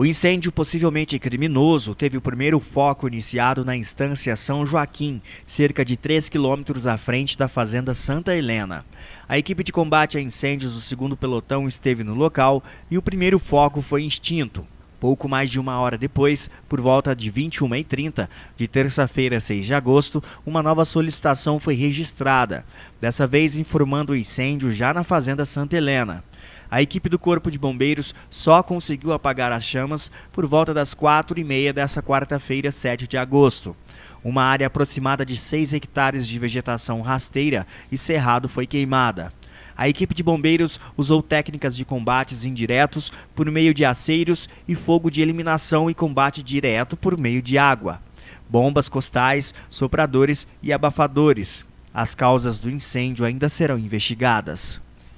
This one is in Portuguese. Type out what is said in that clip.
O incêndio, possivelmente criminoso, teve o primeiro foco iniciado na instância São Joaquim, cerca de 3 quilômetros à frente da Fazenda Santa Helena. A equipe de combate a incêndios do segundo pelotão esteve no local e o primeiro foco foi extinto. Pouco mais de uma hora depois, por volta de 21h30 de terça-feira, 6 de agosto, uma nova solicitação foi registrada, dessa vez informando o incêndio já na Fazenda Santa Helena. A equipe do Corpo de Bombeiros só conseguiu apagar as chamas por volta das quatro e meia dessa quarta-feira, 7 de agosto. Uma área aproximada de 6 hectares de vegetação rasteira e cerrado foi queimada. A equipe de bombeiros usou técnicas de combates indiretos por meio de aceiros e fogo de eliminação e combate direto por meio de água, bombas costais, sopradores e abafadores. As causas do incêndio ainda serão investigadas.